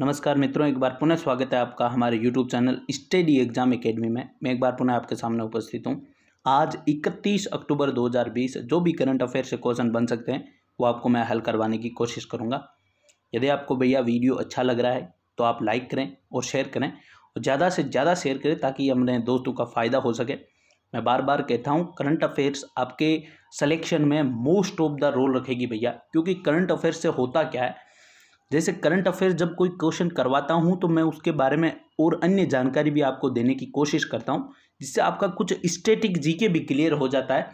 नमस्कार मित्रों एक बार पुनः स्वागत है आपका हमारे YouTube channel study exam academy में मैं एक बार पुनः आपके सामने उपस्थित हूँ आज 31 अक्टूबर 2020 जो भी करंट अफेयर से क्वेश्चन बन सकते हैं वो आपको मैं हल करवाने की कोशिश करूँगा यदि आपको भैया वीडियो अच्छा लग रहा है तो आप लाइक करें और शेयर करें और ज़्यादा से ज़्यादा शेयर करें ताकि अपने दोस्तों का फ़ायदा हो सके मैं बार बार कहता हूँ करंट अफेयर्स आपके सलेक्शन में मोस्ट ऑफ द रोल रखेगी भैया क्योंकि करंट अफेयर्स से होता क्या है जैसे करंट अफेयर जब कोई क्वेश्चन करवाता हूँ तो मैं उसके बारे में और अन्य जानकारी भी आपको देने की कोशिश करता हूँ जिससे आपका कुछ स्टेटिक जीके भी क्लियर हो जाता है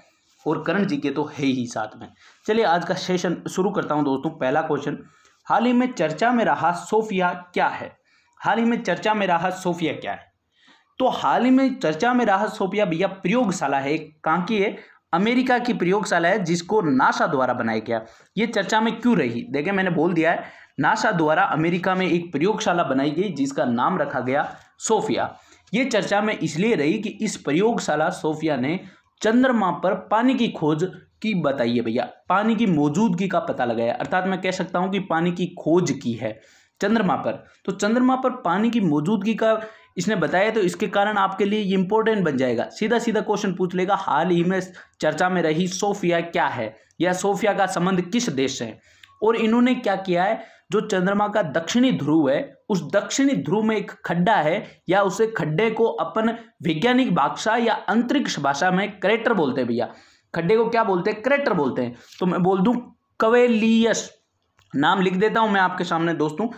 और करंट जीके तो है ही साथ में चलिए आज का सेशन शुरू करता हूँ दोस्तों पहला क्वेश्चन हाल ही में चर्चा में रहा सोफिया क्या है हाल ही में चर्चा में रहा सोफिया क्या है तो हाल ही में चर्चा में रहा सोफिया भैया प्रयोगशाला है कांकी है अमेरिका की प्रयोगशाला है जिसको नासा द्वारा बनाया गया ये चर्चा में क्यों रही देखिए मैंने बोल दिया है नासा द्वारा अमेरिका में एक प्रयोगशाला बनाई गई जिसका नाम रखा गया सोफिया ये चर्चा में इसलिए रही कि इस प्रयोगशाला सोफिया ने चंद्रमा पर पानी की खोज की बताइए भैया पानी की मौजूदगी का पता लगाया अर्थात मैं कह सकता हूँ कि पानी की खोज की है चंद्रमा पर तो चंद्रमा पर पानी की मौजूदगी का इसने बताया तो इसके कारण आपके लिए ये इंपॉर्टेंट बन जाएगा सीधा सीधा क्वेश्चन पूछ लेगा हाल ही में चर्चा में रही सोफिया क्या है या सोफिया का संबंध किस देश से है और इन्होंने क्या किया है जो चंद्रमा का दक्षिणी ध्रुव है उस दक्षिणी ध्रुव में एक खड्डा है या उसे खड्डे को अपन वैज्ञानिक भाषा या अंतरिक्ष भाषा में क्रेटर बोलते हैं भैया खड्डे को क्या बोलते हैं क्रेटर बोलते हैं तो मैं बोल दूं कवेलियस नाम लिख देता हूं मैं आपके सामने दोस्तों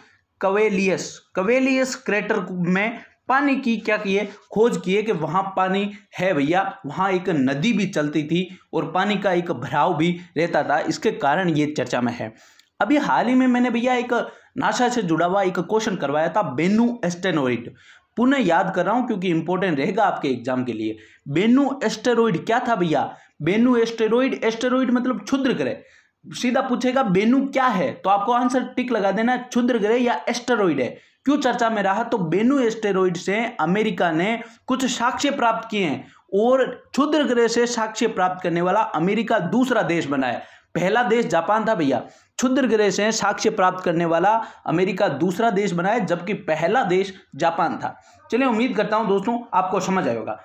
कवेलियस कवेलियस क्रेटर में पानी की क्या किए खोज किए कि वहाँ पानी है भैया वहाँ एक नदी भी चलती थी और पानी का एक भराव भी रहता था इसके कारण ये चर्चा में है अभी हाल ही में मैंने भैया एक नाशा से जुड़ा हुआ एक क्वेश्चन करवाया था बेनू एस्टेनोइड पुनः याद कर रहा हूं क्योंकि इंपॉर्टेंट रहेगा आपके एग्जाम के लिए बेनू एस्टेरॉइड क्या था भैया बेनू एस्टेरॉइड एस्टेरॉइड मतलब क्षुद्र ग्रह सीधा पूछेगा बेनू क्या है तो आपको आंसर टिक लगा देना क्षुद्र ग्रह या एस्टेरॉइड है क्यों चर्चा में रहा तो बेनू एस्टेरॉइड से अमेरिका ने कुछ साक्ष्य प्राप्त किए हैं और क्षुद्र ग्रह से साक्ष्य प्राप्त करने वाला अमेरिका दूसरा देश बना है पहला देश जापान था भैया क्षुद्र ग्रह से साक्ष्य प्राप्त करने वाला अमेरिका दूसरा देश बना है जबकि पहला देश जापान था चलिए उम्मीद करता हूं दोस्तों आपको समझ आएगा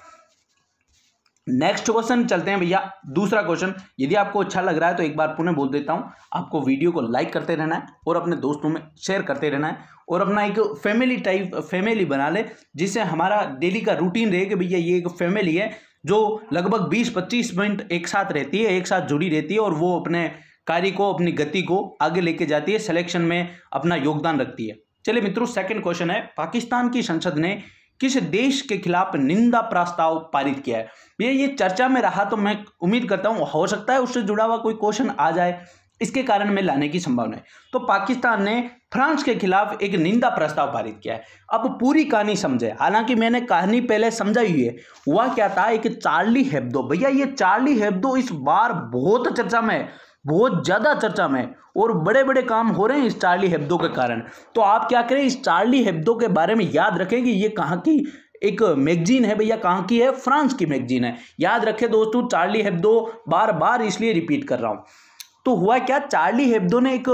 नेक्स्ट क्वेश्चन चलते हैं भैया दूसरा क्वेश्चन यदि आपको अच्छा लग रहा है तो एक बार पुनः बोल देता हूं आपको वीडियो को लाइक करते रहना है और अपने दोस्तों में शेयर करते रहना है और अपना एक फैमिली टाइप फैमिली बना ले जिससे हमारा डेली का रूटीन रहे कि भैया ये एक फैमिली है जो लगभग 20-25 मिनट एक साथ रहती है एक साथ जुड़ी रहती है और वो अपने कार्य को अपनी गति को आगे लेके जाती है सिलेक्शन में अपना योगदान रखती है चलिए मित्रों सेकंड क्वेश्चन है पाकिस्तान की संसद ने किस देश के खिलाफ निंदा प्रस्ताव पारित किया है ये ये चर्चा में रहा तो मैं उम्मीद करता हूँ हो सकता है उससे जुड़ा हुआ कोई क्वेश्चन आ जाए इसके कारण में लाने की संभावना है तो पाकिस्तान ने फ्रांस के खिलाफ एक निंदा प्रस्ताव पारित किया है अब पूरी कहानी समझे हालांकि मैंने कहानी पहले समझाई हुई है वह क्या था एक चार्ली हेब्दो भैया ये चार्ली हेब्दो इस बार बहुत चर्चा में है बहुत ज़्यादा चर्चा में और बड़े बड़े काम हो रहे हैं इस चार्ली हेब्दो के कारण तो आप क्या करें इस चार्ली हेब्दो के बारे में याद रखें कि ये कहाँ की एक मैगजीन है भैया कहाँ की है फ्रांस की मैगजीन है याद रखें दोस्तों चार्ली हेब्दो बार बार इसलिए रिपीट कर रहा हूँ तो हुआ क्या चार्ली हेब्दो ने एक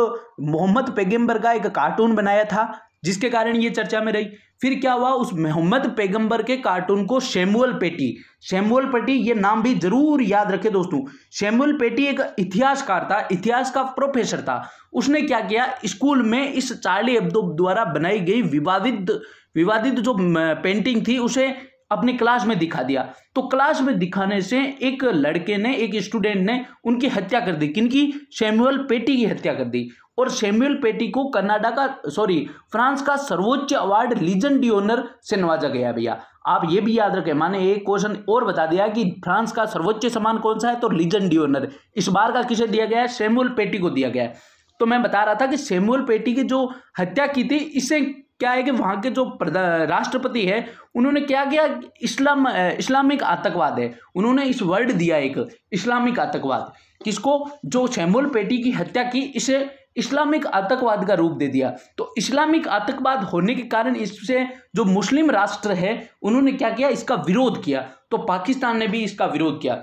मोहम्मद पेगेम्बर का एक कार्टून बनाया था जिसके कारण ये चर्चा में रही फिर क्या हुआ उस मोहम्मद पैगंबर के कार्टून को शेमुअल पेटी शेमुअल पेटी ये नाम भी जरूर याद रखे दोस्तों शेमुअल पेटी एक इतिहासकार था इतिहास का प्रोफेसर था उसने क्या किया स्कूल में इस चार्ली अब्दो द्वारा बनाई गई विवादित विवादित जो पेंटिंग थी उसे अपनी क्लास में दिखा दिया तो क्लास में दिखाने से एक लड़के ने एक स्टूडेंट ने उनकी हत्या कर दी किनकी शेमुअल पेटी की हत्या कर दी और सेम्यूल पेटी को कनाडा का सॉरी फ्रांस का सर्वोच्च अवार्ड लीजन डी ऑनर से नवाजा गया भैया आप ये भी याद रखें माने एक क्वेश्चन और बता दिया कि फ्रांस का सर्वोच्च सम्मान कौन सा है तो लीजन डी ऑनर इस बार का किसे दिया गया है सेम्यूल पेटी को दिया गया है तो मैं बता रहा था कि सेम्यूल पेटी की जो हत्या की थी इससे क्या है कि वहाँ के जो राष्ट्रपति है उन्होंने क्या किया इस्लाम इस्लामिक आतंकवाद है उन्होंने इस वर्ड दिया एक इस्लामिक आतंकवाद किसको जो शैमुल पेटी की हत्या की इसे इस्लामिक आतंकवाद का रूप दे दिया तो इस्लामिक आतंकवाद होने के कारण इससे जो मुस्लिम राष्ट्र है उन्होंने क्या किया इसका विरोध किया तो पाकिस्तान ने भी इसका विरोध किया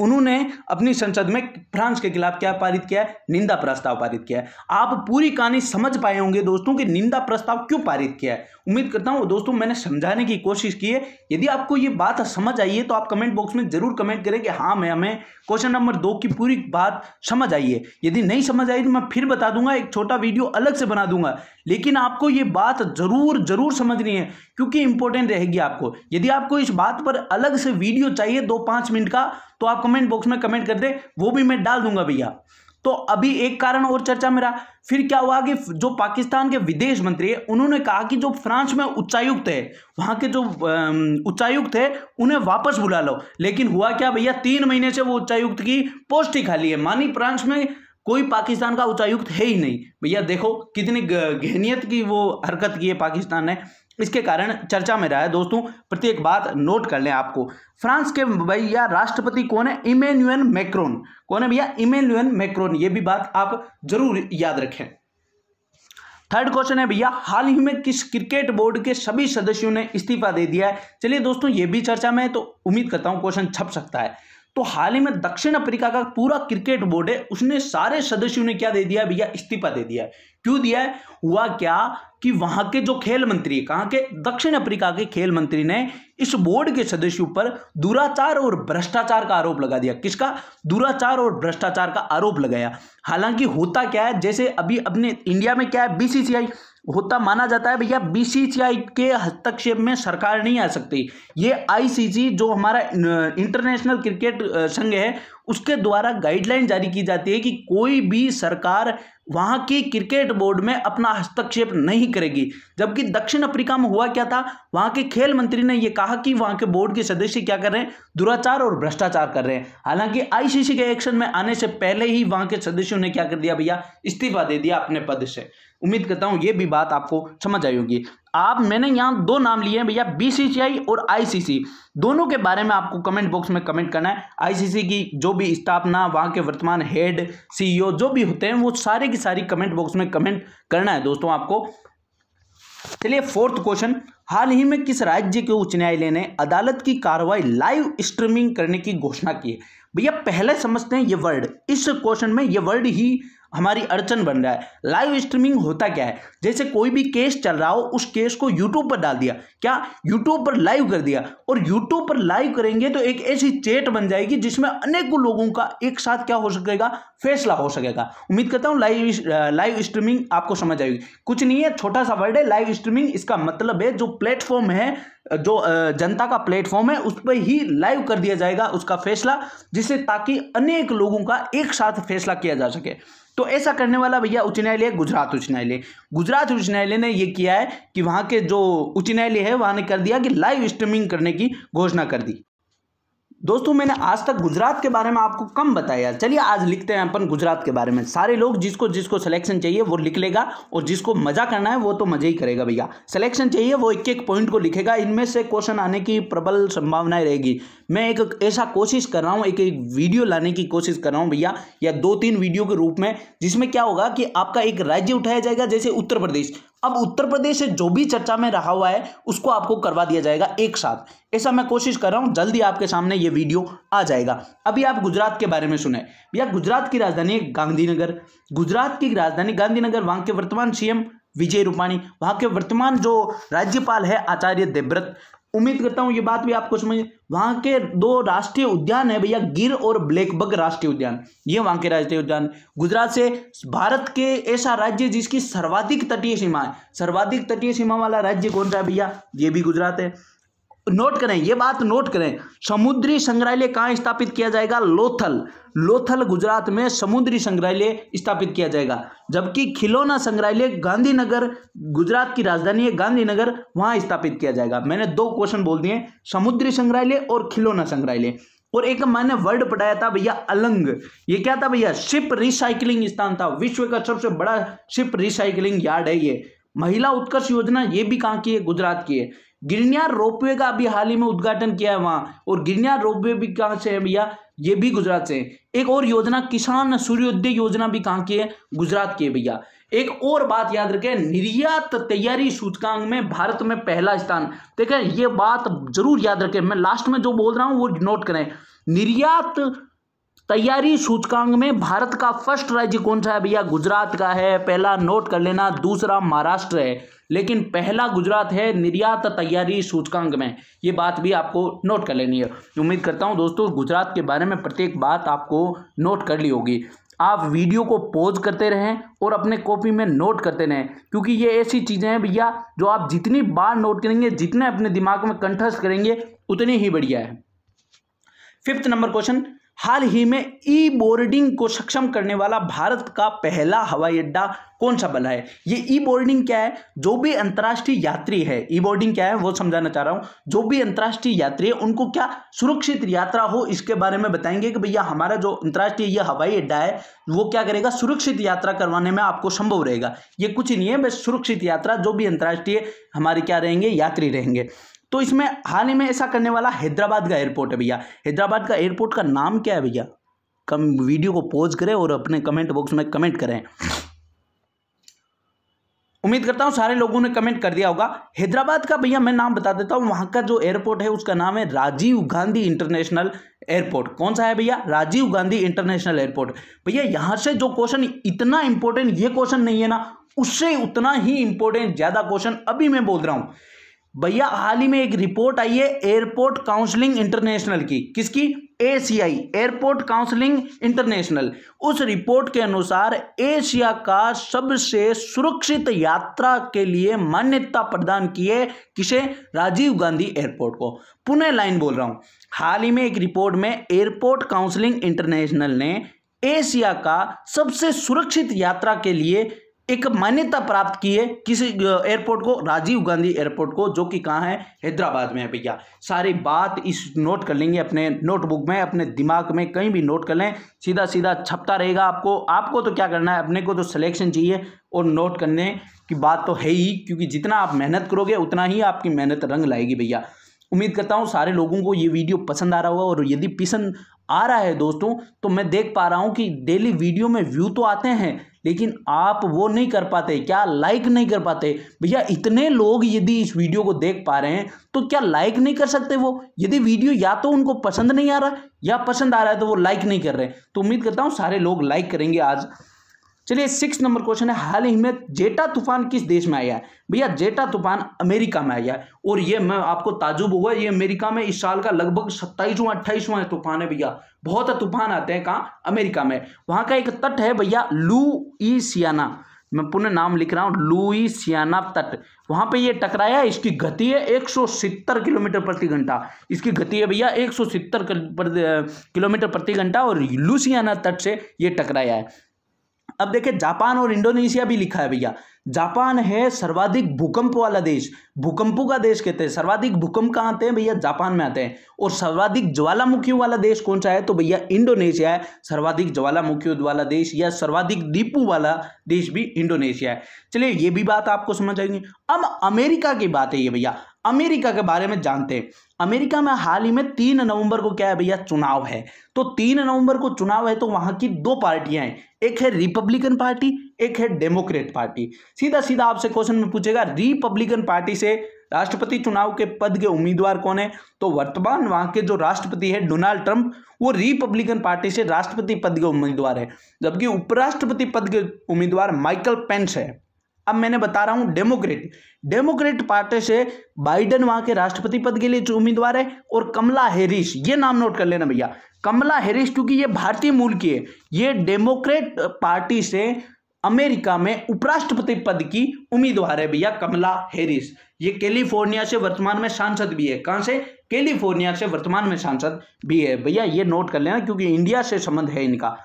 उन्होंने अपनी संसद में फ्रांस के खिलाफ क्या पारित किया है निंदा प्रस्ताव पारित किया है आप पूरी कहानी समझ पाए होंगे दोस्तों कि निंदा प्रस्ताव क्यों पारित किया है उम्मीद करता हूं दोस्तों मैंने समझाने की कोशिश की है यदि आपको ये बात समझ आई है तो आप कमेंट बॉक्स में जरूर कमेंट करें कि हाँ मैं हमें क्वेश्चन नंबर दो की पूरी बात समझ आई है यदि नहीं समझ आई तो मैं फिर बता दूंगा एक छोटा वीडियो अलग से बना दूंगा लेकिन आपको ये बात जरूर जरूर समझनी है क्योंकि इंपॉर्टेंट रहेगी आपको यदि आपको इस बात पर अलग से वीडियो चाहिए दो पांच मिनट का तो आप कमेंट बॉक्स में कमेंट कर दे वो भी मैं डाल दूंगा भैया तो अभी एक कारण और चर्चा में रहा फिर क्या हुआ कि जो पाकिस्तान के विदेश मंत्री है उन्होंने कहा कि जो फ्रांस में उच्चायुक्त है वहां के जो उच्चायुक्त है उन्हें वापस बुला लो लेकिन हुआ क्या भैया तीन महीने से वो उच्चायुक्त की पोस्ट ही खाली है मानी फ्रांस में कोई पाकिस्तान का उच्चायुक्त है ही नहीं भैया देखो कितनी गहनीत की वो हरकत की है पाकिस्तान ने इसके कारण चर्चा में रहा है दोस्तों प्रत्येक बात नोट कर लें आपको फ्रांस के भैया राष्ट्रपति कौन है इमेन्युअल मैक्रोन कौन है भैया इमेन्युअल मैक्रोन ये भी बात आप जरूर याद रखें थर्ड क्वेश्चन है भैया हाल ही में किस क्रिकेट बोर्ड के सभी सदस्यों ने इस्तीफा दे दिया है चलिए दोस्तों ये भी चर्चा में है तो उम्मीद करता हूँ क्वेश्चन छप सकता है तो हाल ही में दक्षिण अफ्रीका का पूरा क्रिकेट बोर्ड है उसने सारे सदस्यों ने क्या दे दिया भैया इस्तीफा दे दिया क्यों दिया है हुआ क्या कि वहां के जो खेल मंत्री कहा के दक्षिण अफ्रीका के खेल मंत्री ने इस बोर्ड के सदस्यों पर दुराचार और भ्रष्टाचार का आरोप लगा दिया किसका दुराचार और भ्रष्टाचार का आरोप लगाया हालांकि होता क्या है जैसे अभी अपने इंडिया में क्या है बीसीसीआई होता माना जाता है भैया बीसीसीआई के हस्तक्षेप में सरकार नहीं आ सकती ये आईसीसी जो हमारा इंटरनेशनल क्रिकेट संघ है उसके द्वारा गाइडलाइन जारी की जाती है कि कोई भी सरकार वहाँ की क्रिकेट बोर्ड में अपना हस्तक्षेप नहीं करेगी जबकि दक्षिण अफ्रीका में हुआ क्या था वहाँ के खेल मंत्री ने यह कहा कि वहाँ के बोर्ड के सदस्य क्या कर रहे हैं दुराचार और भ्रष्टाचार कर रहे हैं हालांकि आईसीसी के एक्शन में आने से पहले ही वहाँ के सदस्यों ने क्या कर दिया भैया इस्तीफा दे दिया अपने पद से उम्मीद करता हूँ ये भी बात आपको समझ आई होगी आप मैंने यहाँ दो नाम लिए हैं भैया बीसीसीआई और आईसीसी दोनों के बारे में आपको कमेंट बॉक्स में कमेंट करना है आईसीसी की जो भी स्थापना वहाँ के वर्तमान हेड सीईओ e जो भी होते हैं वो सारे की सारी कमेंट बॉक्स में कमेंट करना है दोस्तों आपको चलिए फोर्थ क्वेश्चन हाल ही में किस राज्य के उच्च न्यायालय ने अदालत की कार्रवाई लाइव स्ट्रीमिंग करने की घोषणा की है भैया पहले समझते हैं ये वर्ड इस क्वेश्चन में ये वर्ड ही हमारी अड़चन बन रहा है लाइव स्ट्रीमिंग होता क्या है जैसे कोई भी केस चल रहा हो उस केस को यूट्यूब पर डाल दिया क्या यूट्यूब पर लाइव कर दिया और यूट्यूब पर लाइव करेंगे तो एक ऐसी चेट बन जाएगी जिसमें अनेकों लोगों का एक साथ क्या हो सकेगा फैसला हो सकेगा उम्मीद करता हूँ लाइव लाइव स्ट्रीमिंग आपको समझ आएगी कुछ नहीं है छोटा सा वर्ड है लाइव स्ट्रीमिंग इसका मतलब है जो प्लेटफॉर्म है जो जनता का प्लेटफॉर्म है उस पर ही लाइव कर दिया जाएगा उसका फैसला जिससे ताकि अनेक लोगों का एक साथ फैसला किया जा सके तो ऐसा करने वाला भैया उच्च न्यायालय गुजरात उच्च न्यायालय गुजरात उच्च न्यायालय ने यह किया है कि वहां के जो उच्च न्यायालय है वहां ने कर दिया कि लाइव स्ट्रीमिंग करने की घोषणा कर दी दोस्तों मैंने आज तक गुजरात के बारे में आपको कम बताया चलिए आज लिखते हैं अपन गुजरात के बारे में सारे लोग जिसको जिसको सिलेक्शन चाहिए वो लिख लेगा और जिसको मजा करना है वो तो मजे ही करेगा भैया सिलेक्शन चाहिए वो एक एक पॉइंट को लिखेगा इनमें से क्वेश्चन आने की प्रबल संभावनाएं रहेगी मैं एक ऐसा कोशिश कर रहा हूँ एक एक वीडियो लाने की कोशिश कर रहा हूँ भैया या दो तीन वीडियो के रूप में जिसमें क्या होगा कि आपका एक राज्य उठाया जाएगा जैसे उत्तर प्रदेश अब उत्तर प्रदेश से जो भी चर्चा में रहा हुआ है उसको आपको करवा दिया जाएगा एक साथ ऐसा मैं कोशिश कर रहा हूँ जल्दी आपके सामने ये वीडियो आ जाएगा अभी आप गुजरात के बारे में सुने भैया गुजरात की राजधानी गांधीनगर गुजरात की राजधानी गांधीनगर वहाँ के वर्तमान सीएम विजय रूपाणी वहाँ के वर्तमान जो राज्यपाल है आचार्य देवव्रत उम्मीद करता हूँ ये बात भी आपको समझ वहाँ के दो राष्ट्रीय उद्यान है भैया गिर और ब्लैकबग राष्ट्रीय उद्यान ये वहाँ के राष्ट्रीय उद्यान गुजरात से भारत के ऐसा राज्य जिसकी सर्वाधिक तटीय सीमा है सर्वाधिक तटीय सीमा वाला राज्य कौन सा है भैया ये भी गुजरात है नोट करें ये बात नोट करें समुद्री संग्रहालय कहाँ स्थापित किया जाएगा लोथल लोथल गुजरात में समुद्री संग्रहालय स्थापित किया जाएगा जबकि खिलौना संग्रहालय गांधीनगर गुजरात की राजधानी है गांधीनगर वहां स्थापित किया जाएगा मैंने दो क्वेश्चन बोल दिए समुद्री संग्रहालय और खिलौना संग्रहालय और एक मैंने वर्ड पढ़ाया था भैया अलंग ये क्या था भैया शिप रिसाइकिलिंग स्थान था विश्व का सबसे बड़ा शिप रिसाइकिलिंग यार्ड है ये महिला उत्कर्ष योजना ये भी कहाँ की है गुजरात की है गिरनार रोपवे का अभी हाल ही में उद्घाटन किया है वहां और गिरनार रोपवे भी कहाँ से है भैया ये भी गुजरात से है एक और योजना किसान सूर्योदय योजना भी कहाँ की है गुजरात की है भैया एक और बात याद रखें निर्यात तैयारी सूचकांक में भारत में पहला स्थान देखें ये बात जरूर याद रखें मैं लास्ट में जो बोल रहा हूँ वो नोट करें निर्यात तैयारी सूचकांक में भारत का फर्स्ट राज्य कौन सा है भैया गुजरात का है पहला नोट कर लेना दूसरा महाराष्ट्र है लेकिन पहला गुजरात है निर्यात तैयारी सूचकांक में ये बात भी आपको नोट कर लेनी है उम्मीद करता हूँ दोस्तों गुजरात के बारे में प्रत्येक बात आपको नोट कर ली होगी आप वीडियो को पॉज करते रहें और अपने कॉपी में नोट करते रहें क्योंकि ये ऐसी चीज़ें हैं भैया जो आप जितनी बार नोट करेंगे जितने अपने दिमाग में कंठस्थ करेंगे उतनी ही बढ़िया है फिफ्थ नंबर क्वेश्चन हाल ही में ई बोर्डिंग को सक्षम करने वाला भारत का पहला हवाई अड्डा कौन सा बना है ये ई बोर्डिंग क्या है जो भी अंतर्राष्ट्रीय यात्री है ई बोर्डिंग क्या है वो समझाना चाह रहा हूँ जो भी अंतर्राष्ट्रीय यात्री है उनको क्या सुरक्षित यात्रा हो इसके बारे में बताएंगे कि भैया हमारा जो अंतर्राष्ट्रीय यह हवाई अड्डा है वो क्या करेगा सुरक्षित यात्रा करवाने में आपको संभव रहेगा ये कुछ नहीं है बस सुरक्षित यात्रा जो भी अंतर्राष्ट्रीय हमारे क्या रहेंगे यात्री रहेंगे तो इसमें हाल ही में ऐसा करने वाला हैदराबाद का एयरपोर्ट है भैया हैदराबाद का एयरपोर्ट का नाम क्या है भैया कम वीडियो को पॉज करें और अपने कमेंट बॉक्स में कमेंट करें उम्मीद करता हूं सारे लोगों ने कमेंट कर दिया होगा हैदराबाद का भैया मैं नाम बता देता हूं वहां का जो एयरपोर्ट है उसका नाम है राजीव गांधी इंटरनेशनल एयरपोर्ट कौन सा है भैया राजीव गांधी इंटरनेशनल एयरपोर्ट भैया यहां से जो क्वेश्चन इतना इंपॉर्टेंट ये क्वेश्चन नहीं है ना उससे उतना ही इंपॉर्टेंट ज़्यादा क्वेश्चन अभी मैं बोल रहा हूं भैया हाल ही में एक रिपोर्ट आई है एयरपोर्ट काउंसलिंग इंटरनेशनल की किसकी एसीआई एयरपोर्ट काउंसलिंग इंटरनेशनल उस रिपोर्ट के अनुसार एशिया का सबसे सुरक्षित यात्रा के लिए मान्यता प्रदान की है किसे राजीव गांधी एयरपोर्ट को पुणे लाइन बोल रहा हूं हाल ही में एक रिपोर्ट में एयरपोर्ट काउंसलिंग इंटरनेशनल ने एशिया का सबसे सुरक्षित यात्रा के लिए एक मान्यता प्राप्त की है किसी एयरपोर्ट को राजीव गांधी एयरपोर्ट को जो कि कहाँ है हैदराबाद में है भैया सारी बात इस नोट कर लेंगे अपने नोटबुक में अपने दिमाग में कहीं भी नोट कर लें सीधा सीधा छपता रहेगा आपको आपको तो क्या करना है अपने को तो सिलेक्शन चाहिए और नोट करने की बात तो है ही क्योंकि जितना आप मेहनत करोगे उतना ही आपकी मेहनत रंग लाएगी भैया उम्मीद करता हूँ सारे लोगों को ये वीडियो पसंद आ रहा होगा और यदि पसंद आ रहा है दोस्तों तो मैं देख पा रहा हूँ कि डेली वीडियो में व्यू तो आते हैं लेकिन आप वो नहीं कर पाते क्या लाइक नहीं कर पाते भैया इतने लोग यदि इस वीडियो को देख पा रहे हैं तो क्या लाइक नहीं कर सकते वो यदि वीडियो या तो उनको पसंद नहीं आ रहा या पसंद आ रहा है तो वो लाइक नहीं कर रहे तो उम्मीद करता हूँ सारे लोग लाइक करेंगे आज चलिए सिक्स नंबर क्वेश्चन है हाल ही में जेटा तूफान किस देश में आया है भैया जेटा तूफान अमेरिका में आया है और ये मैं आपको ताजुब हुआ ये अमेरिका में इस साल का लगभग सत्ताईसवां अट्ठाईसवां तूफान है भैया बहुत तूफान आते हैं कहाँ अमेरिका में वहां का एक तट है भैया लुईसियाना मैं पुनः नाम लिख रहा हूँ लुईसियाना तट वहां पे ये टकराया है इसकी गति है 170 किलोमीटर प्रति घंटा इसकी गति है भैया 170 किलोमीटर प्रति घंटा और लुसियाना तट से ये टकराया है अब देखे जापान और इंडोनेशिया भी लिखा है भैया जापान है सर्वाधिक भूकंप वाला देश भूकंपों का देश कहते हैं सर्वाधिक भूकंप कहाँ आते हैं भैया जापान में आते हैं और सर्वाधिक ज्वालामुखियों वाला देश कौन सा है तो भैया इंडोनेशिया है सर्वाधिक ज्वालामुखियों वाला देश या सर्वाधिक दीपू वाला देश भी इंडोनेशिया है चलिए ये भी बात आपको समझ आएगी अब अमेरिका की बात है ये भैया अमेरिका के बारे में जानते हैं अमेरिका में हाल ही में तीन नवंबर को क्या है भैया चुनाव है तो तीन नवंबर को चुनाव है तो वहां की दो पार्टियां हैं एक है रिपब्लिकन पार्टी एक है डेमोक्रेट पार्टी सीधा सीधा आपसे क्वेश्चन में पूछेगा रिपब्लिकन पार्टी से राष्ट्रपति चुनाव के पद के उम्मीदवार कौन है तो वर्तमान वहां के जो राष्ट्रपति है डोनाल्ड ट्रंप वो रिपब्लिकन पार्टी से राष्ट्रपति पद के उम्मीदवार है जबकि उपराष्ट्रपति पद के उम्मीदवार माइकल पेंस है अब मैंने बता रहा हूँ डेमोक्रेट डेमोक्रेट पार्टी से बाइडन वहां के राष्ट्रपति पद के लिए उम्मीदवार है और कमला हैरिस ये नाम नोट कर लेना भैया कमला हैरिस क्योंकि ये भारतीय मूल की है ये डेमोक्रेट पार्टी से अमेरिका में उपराष्ट्रपति पद की उम्मीदवार है भैया कमला हैरिस ये कैलिफोर्निया से वर्तमान में सांसद भी है कहाँ से कैलिफोर्निया से वर्तमान में सांसद भी है भैया ये नोट कर लेना क्योंकि इंडिया से संबंध है इनका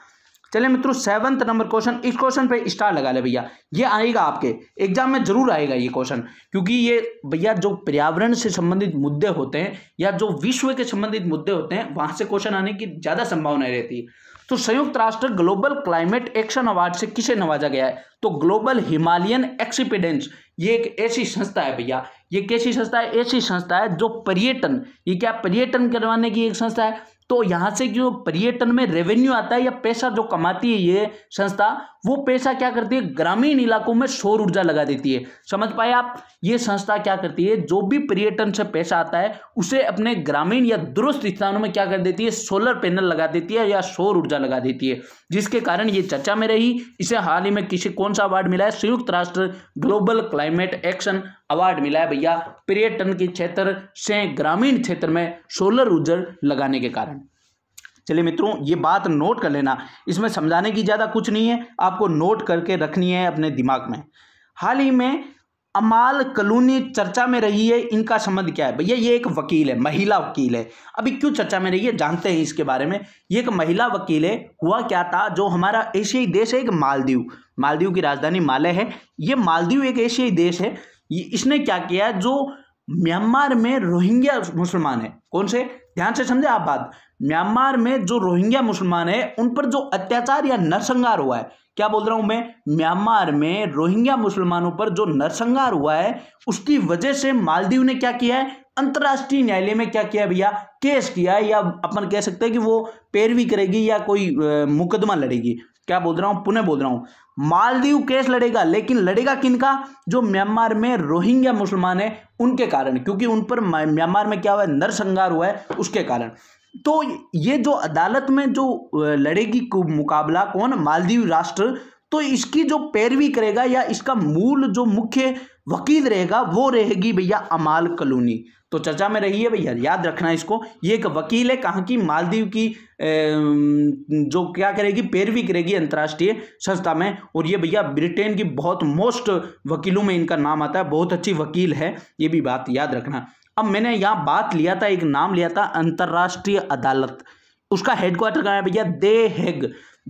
चले मित्रों सेवंथ नंबर क्वेश्चन इस क्वेश्चन पे स्टार लगा ले भैया ये आएगा आपके एग्जाम में जरूर आएगा ये क्वेश्चन क्योंकि ये भैया जो पर्यावरण से संबंधित मुद्दे होते हैं या जो विश्व के संबंधित मुद्दे होते हैं वहां से क्वेश्चन आने की ज़्यादा संभावना रहती है तो संयुक्त राष्ट्र ग्लोबल क्लाइमेट एक्शन अवार्ड से किसे नवाजा गया है तो ग्लोबल हिमालयन एक्सीपीडेंस ये एक ऐसी संस्था है भैया ये कैसी संस्था है ऐसी संस्था है जो पर्यटन ये क्या पर्यटन करवाने की एक संस्था है तो यहाँ से जो पर्यटन में रेवेन्यू आता है या पैसा जो कमाती है ये संस्था वो पैसा क्या करती है ग्रामीण इलाकों में सौर ऊर्जा लगा देती है समझ पाए आप ये संस्था क्या करती है जो भी पर्यटन से पैसा आता है उसे अपने ग्रामीण या दुरुस्त स्थानों में क्या कर देती है सोलर पैनल लगा देती है या सौर ऊर्जा लगा देती है जिसके कारण ये चर्चा में रही इसे हाल ही में किसी कौन सा अवार्ड मिला है संयुक्त राष्ट्र ग्लोबल क्लाइमेट एक्शन अवार्ड मिला है भैया पर्यटन के क्षेत्र से ग्रामीण क्षेत्र में सोलर ऊर्जा लगाने के कारण चलिए मित्रों ये बात नोट कर लेना इसमें समझाने की ज़्यादा कुछ नहीं है आपको नोट करके रखनी है अपने दिमाग में हाल ही में अमाल कलूनी चर्चा में रही है इनका संबंध क्या है भैया ये एक वकील है महिला वकील है अभी क्यों चर्चा में रही है जानते हैं इसके बारे में ये एक महिला वकील है हुआ क्या था जो हमारा एशियाई देश है एक मालदीव मालदीव की राजधानी माले है ये मालदीव एक एशियाई देश है इसने क्या किया जो म्यांमार में रोहिंग्या मुसलमान है कौन से ध्यान से समझे आप बात म्यांमार में जो रोहिंग्या मुसलमान है उन पर जो अत्याचार या नरसंहार हुआ है क्या बोल रहा हूं मैं म्यांमार में रोहिंग्या मुसलमानों पर जो नरसंहार हुआ है उसकी वजह से मालदीव ने क्या किया है अंतर्राष्ट्रीय न्यायालय में क्या किया भैया केस किया है या अपन कह सकते हैं कि वो पैरवी करेगी या कोई मुकदमा लड़ेगी क्या बोल रहा हूं पुनः बोल रहा हूं मालदीव केस लड़ेगा लेकिन लड़ेगा किनका जो म्यांमार में रोहिंग्या मुसलमान है उनके कारण क्योंकि उन पर म्यांमार में क्या हुआ है नरसंहार हुआ है उसके कारण तो ये जो अदालत में जो लड़ेगी मुकाबला कौन मालदीव राष्ट्र तो इसकी जो पैरवी करेगा या इसका मूल जो मुख्य वकील रहेगा वो रहेगी भैया अमाल कलोनी तो चर्चा में रही है भैया याद रखना इसको ये एक वकील है कहाँ की मालदीव की जो क्या करेगी पैरवी करेगी अंतर्राष्ट्रीय संस्था में और ये भैया ब्रिटेन की बहुत मोस्ट वकीलों में इनका नाम आता है बहुत अच्छी वकील है ये भी बात याद रखना अब मैंने यहाँ बात लिया था एक नाम लिया था अंतर्राष्ट्रीय अदालत उसका हेडक्वार्टर कहाँ है भैया the Hague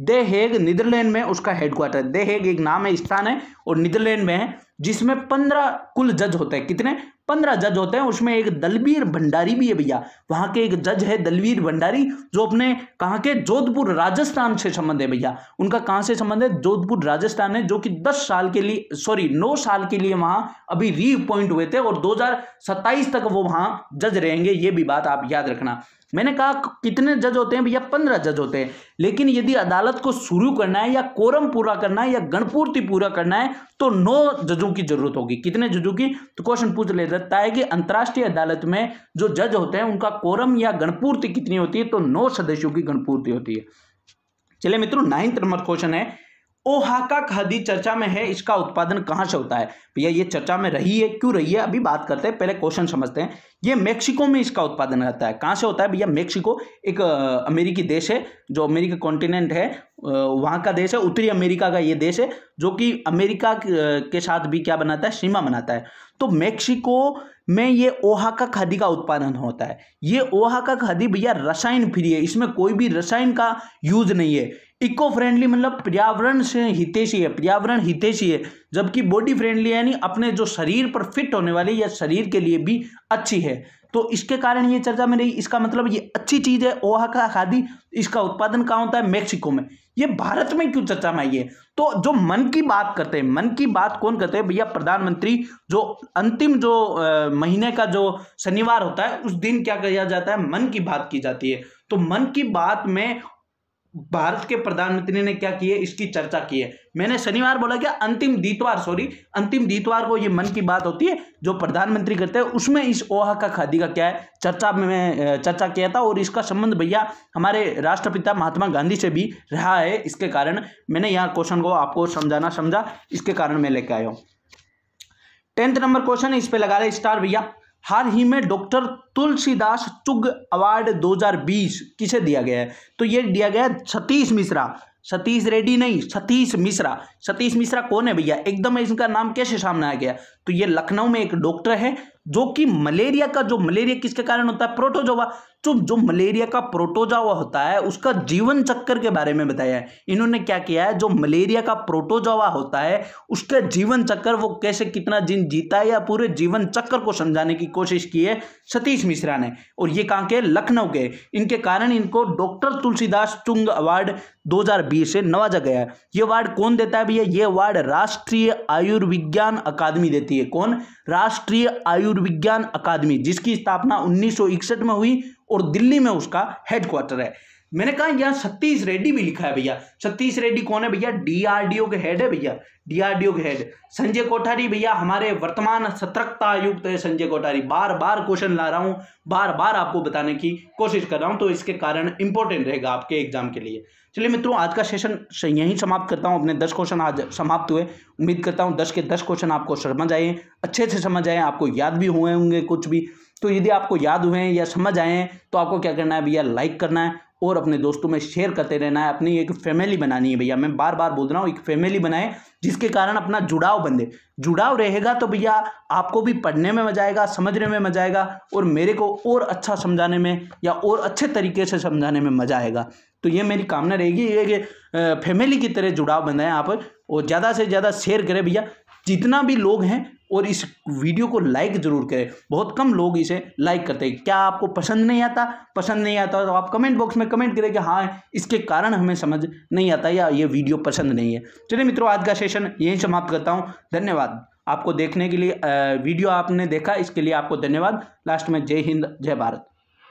the Hague Netherlands में उसका हेडक्वार्टर दे हेग एक नाम है स्थान है और नीदरलैंड में है जिसमें पंद्रह कुल जज होते हैं कितने पंद्रह जज होते हैं उसमें एक दलबीर भंडारी भी है भैया वहाँ के एक जज है दलबीर भंडारी जो अपने कहाँ के जोधपुर राजस्थान से संबंध है भैया उनका कहाँ से संबंध है जोधपुर राजस्थान है जो कि दस साल के लिए सॉरी नौ साल के लिए वहाँ अभी री अपॉइंट हुए थे और दो तक वो वहाँ जज रहेंगे ये भी बात आप याद रखना मैंने कहा कितने जज होते हैं भैया पंद्रह जज होते हैं लेकिन यदि अदालत को शुरू करना है या कोरम पूरा करना है या गणपूर्ति पूरा करना है तो नौ जजों की जरूरत होगी कितने जजों की तो क्वेश्चन पूछ ले जाता है कि अंतर्राष्ट्रीय अदालत में जो जज होते हैं उनका कोरम या गणपूर्ति कितनी होती है तो नौ सदस्यों की गणपूर्ति होती है चलिए मित्रों नाइन्थ नंबर क्वेश्चन है ओहाका खादी चर्चा में है इसका उत्पादन कहाँ से होता है भैया ये चर्चा में रही है क्यों रही है अभी बात करते हैं पहले क्वेश्चन समझते हैं ये मेक्सिको में इसका उत्पादन रहता है कहाँ से होता है भैया मेक्सिको एक अमेरिकी देश है जो अमेरिका कॉन्टिनेंट है वहाँ का देश है उत्तरी अमेरिका का ये देश है जो कि अमेरिका के साथ भी क्या बनाता है सीमा बनाता है तो मेक्सिको में ये ओहाका खादी का उत्पादन होता है ये ओहाका खादी भैया रसायन फ्री है इसमें कोई भी रसायन का यूज नहीं है इको फ्रेंडली मतलब पर्यावरण से हितेशी है पर्यावरण हितेशी है जबकि बॉडी फ्रेंडली यानी अपने जो शरीर पर फिट होने वाली या शरीर के लिए भी अच्छी है तो इसके कारण ये चर्चा में रही इसका मतलब ये अच्छी चीज़ है ओहा का खादी इसका उत्पादन कहाँ होता है मेक्सिको में ये भारत में क्यों चर्चा में आई है तो जो मन की बात करते हैं मन की बात कौन करते हैं भैया प्रधानमंत्री जो अंतिम जो आ, महीने का जो शनिवार होता है उस दिन क्या किया जाता है मन की बात की जाती है तो मन की बात में भारत के प्रधानमंत्री ने क्या किया इसकी चर्चा की है मैंने शनिवार बोला क्या अंतिम दीतवार सॉरी अंतिम दीतवार को ये मन की बात होती है जो प्रधानमंत्री करते हैं उसमें इस का खादी का क्या है चर्चा में चर्चा किया था और इसका संबंध भैया हमारे राष्ट्रपिता महात्मा गांधी से भी रहा है इसके कारण मैंने यहाँ क्वेश्चन को आपको समझाना समझा इसके कारण मैं लेके आया हूँ टेंथ नंबर क्वेश्चन इस पर लगा रहे स्टार भैया हाल ही में डॉक्टर तुलसीदास चुग अवार्ड 2020 किसे दिया गया है तो ये दिया गया सतीश मिश्रा सतीश रेड्डी नहीं सतीश मिश्रा सतीश मिश्रा कौन है भैया एकदम इनका नाम कैसे सामने आ गया तो ये लखनऊ में एक डॉक्टर है जो कि मलेरिया का जो मलेरिया किसके कारण होता है प्रोटोजोवा तो जो मलेरिया का प्रोटोजावा होता है उसका जीवन चक्कर के बारे में बताया है इन्होंने क्या किया है जो मलेरिया का प्रोटोजावा होता है उसका जीवन चक्कर वो कैसे कितना दिन जीता है या पूरे जीवन चक्कर को समझाने की कोशिश की है सतीश मिश्रा ने और ये कहाँ के लखनऊ के इनके कारण इनको डॉक्टर तुलसीदास चुंग अवार्ड दो से नवाजा गया है ये अवार्ड कौन देता है भैया ये अवार्ड राष्ट्रीय आयुर्विज्ञान अकादमी देती है कौन राष्ट्रीय आयुर्विज्ञान अकादमी जिसकी स्थापना उन्नीस में हुई और दिल्ली में उसका हेडक्वार्टर है मैंने कहा यहाँ सतीश रेड्डी भी लिखा है भैया सतीश रेड्डी कौन है भैया डीआरडीओ के हेड है भैया डीआरडीओ के हेड संजय कोठारी भैया हमारे वर्तमान सतर्कता आयुक्त है संजय कोठारी बार बार क्वेश्चन ला रहा हूँ बार बार आपको बताने की कोशिश कर रहा हूँ तो इसके कारण इंपॉर्टेंट रहेगा आपके एग्जाम के लिए चलिए मित्रों आज का सेशन यहीं समाप्त करता हूँ अपने दस क्वेश्चन आज समाप्त हुए उम्मीद करता हूँ दस के दस क्वेश्चन आपको समझ आए अच्छे से समझ आए आपको याद भी हुए होंगे कुछ भी तो यदि आपको याद हुए या समझ आए हैं तो आपको क्या करना है भैया लाइक करना है और अपने दोस्तों में शेयर करते रहना है अपनी एक फैमिली बनानी है भैया मैं बार बार बोल रहा हूँ एक फैमिली बनाए जिसके कारण अपना जुड़ाव बंधे जुड़ाव रहेगा तो भैया आपको भी पढ़ने में मजा आएगा समझने में मजा आएगा और मेरे को और अच्छा समझाने में या और अच्छे तरीके से समझाने में मजा आएगा तो ये मेरी कामना रहेगी ये फैमिली की तरह जुड़ाव बंधाएं आप और ज़्यादा से ज़्यादा शेयर करें भैया जितना भी लोग हैं और इस वीडियो को लाइक ज़रूर करें बहुत कम लोग इसे लाइक करते हैं क्या आपको पसंद नहीं आता पसंद नहीं आता तो आप कमेंट बॉक्स में कमेंट करें कि हाँ इसके कारण हमें समझ नहीं आता या ये वीडियो पसंद नहीं है चलिए मित्रों आज का सेशन यहीं समाप्त करता हूँ धन्यवाद आपको देखने के लिए वीडियो आपने देखा इसके लिए आपको धन्यवाद लास्ट में जय हिंद जय भारत